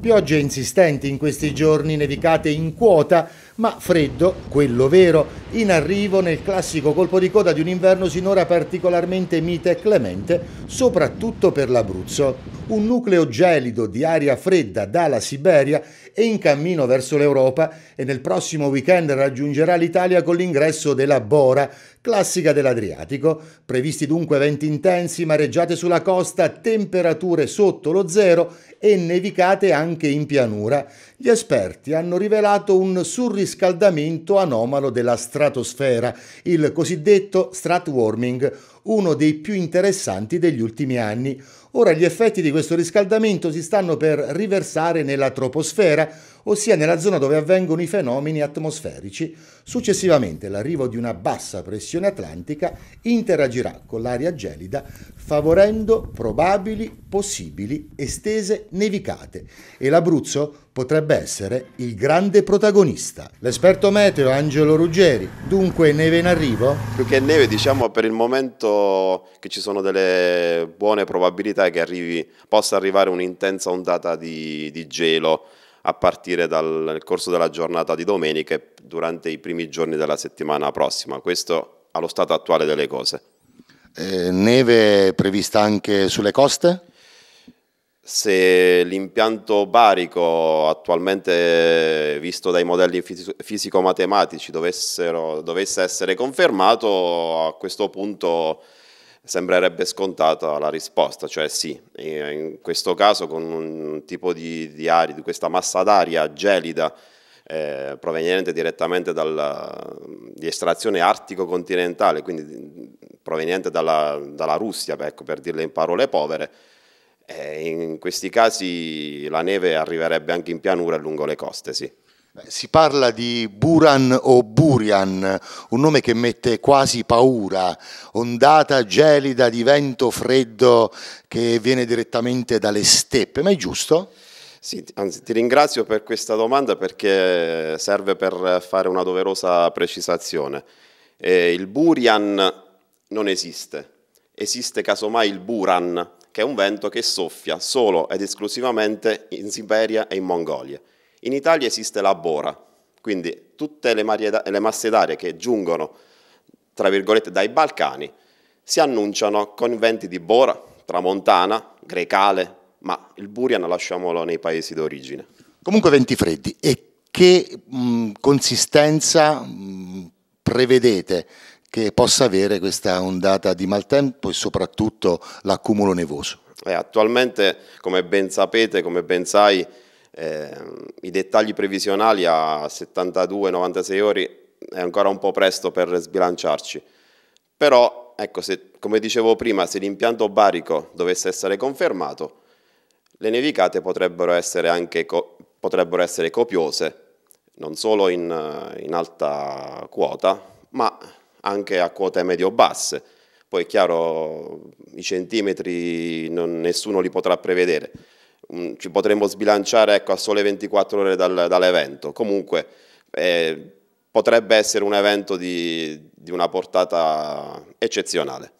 Piogge insistenti in questi giorni, nevicate in quota, ma freddo, quello vero, in arrivo nel classico colpo di coda di un inverno sinora particolarmente mite e clemente, soprattutto per l'Abruzzo. Un nucleo gelido di aria fredda dalla Siberia è in cammino verso l'Europa e nel prossimo weekend raggiungerà l'Italia con l'ingresso della Bora, classica dell'Adriatico. Previsti dunque venti intensi, mareggiate sulla costa, temperature sotto lo zero e nevicate anche in pianura. Gli esperti hanno rivelato un surriscaldamento riscaldamento anomalo della stratosfera, il cosiddetto strat warming, uno dei più interessanti degli ultimi anni. Ora gli effetti di questo riscaldamento si stanno per riversare nella troposfera, ossia nella zona dove avvengono i fenomeni atmosferici. Successivamente l'arrivo di una bassa pressione atlantica interagirà con l'aria gelida favorendo probabili, possibili estese nevicate e l'Abruzzo potrebbe essere il grande protagonista. L'esperto meteo Angelo Ruggeri, dunque neve in arrivo? Più che neve diciamo per il momento penso che ci sono delle buone probabilità che arrivi, possa arrivare un'intensa ondata di, di gelo a partire dal corso della giornata di domenica e durante i primi giorni della settimana prossima. Questo allo stato attuale delle cose. Eh, neve prevista anche sulle coste? se l'impianto barico attualmente visto dai modelli fisico-matematici dovesse essere confermato, a questo punto sembrerebbe scontata la risposta, cioè sì, in questo caso con un tipo di, di aria, di questa massa d'aria gelida eh, proveniente direttamente dalla, di estrazione artico-continentale, quindi proveniente dalla, dalla Russia, ecco, per dirle in parole povere, eh, in questi casi la neve arriverebbe anche in pianura e lungo le coste, sì. Si parla di Buran o Burian, un nome che mette quasi paura, ondata gelida di vento freddo che viene direttamente dalle steppe, ma è giusto? Sì, anzi ti ringrazio per questa domanda perché serve per fare una doverosa precisazione. Eh, il Burian non esiste, esiste casomai il Buran, che è un vento che soffia solo ed esclusivamente in Siberia e in Mongolia. In Italia esiste la bora, quindi tutte le, le masse d'aria che giungono, tra virgolette, dai Balcani si annunciano con venti di bora, tramontana, grecale, ma il burian lasciamolo nei paesi d'origine. Comunque venti freddi e che mh, consistenza mh, prevedete che possa avere questa ondata di maltempo e soprattutto l'accumulo nevoso. Eh, attualmente, come ben sapete, come ben sai, eh, i dettagli previsionali a 72-96 ore è ancora un po' presto per sbilanciarci. Però, ecco, se, come dicevo prima, se l'impianto barico dovesse essere confermato, le nevicate potrebbero essere, anche potrebbero essere copiose, non solo in, in alta quota, ma anche a quote medio-basse. Poi è chiaro, i centimetri non, nessuno li potrà prevedere. Mm, ci potremmo sbilanciare ecco, a sole 24 ore dal, dall'evento. Comunque eh, potrebbe essere un evento di, di una portata eccezionale.